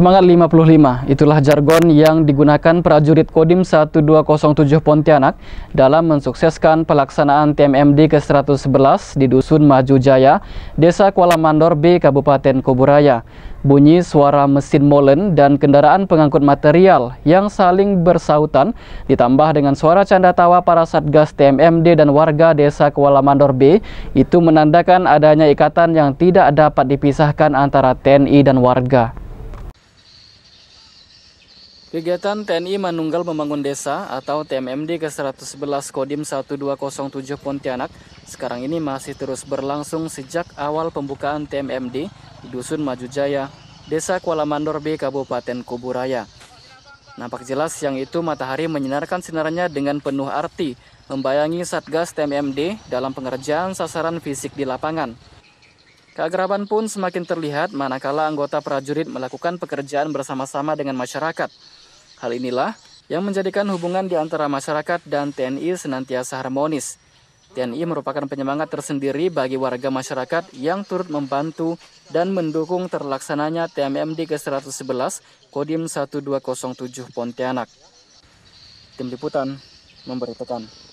Semangat 55, itulah jargon yang digunakan prajurit Kodim 1207 Pontianak dalam mensukseskan pelaksanaan TMMD ke-111 di Dusun Maju Jaya, Desa Kuala Mandor B, Kabupaten Kuburaya. Bunyi suara mesin molen dan kendaraan pengangkut material yang saling bersautan ditambah dengan suara canda tawa para Satgas TMMD dan warga Desa Kuala Mandor B itu menandakan adanya ikatan yang tidak dapat dipisahkan antara TNI dan warga. Kegiatan TNI Manunggal Membangun Desa atau TMMD ke-111 Kodim 1207 Pontianak sekarang ini masih terus berlangsung sejak awal pembukaan TMMD di Dusun Maju Jaya, Desa Kuala Mandor B, Kabupaten Kuburaya. Nampak jelas yang itu matahari menyinarkan sinarnya dengan penuh arti, membayangi Satgas TMMD dalam pengerjaan sasaran fisik di lapangan. Keakraban pun semakin terlihat manakala anggota prajurit melakukan pekerjaan bersama-sama dengan masyarakat. Hal inilah yang menjadikan hubungan di antara masyarakat dan TNI senantiasa harmonis. TNI merupakan penyemangat tersendiri bagi warga masyarakat yang turut membantu dan mendukung terlaksananya TMMD ke-111 Kodim 1207 Pontianak. Tim Liputan memberitakan.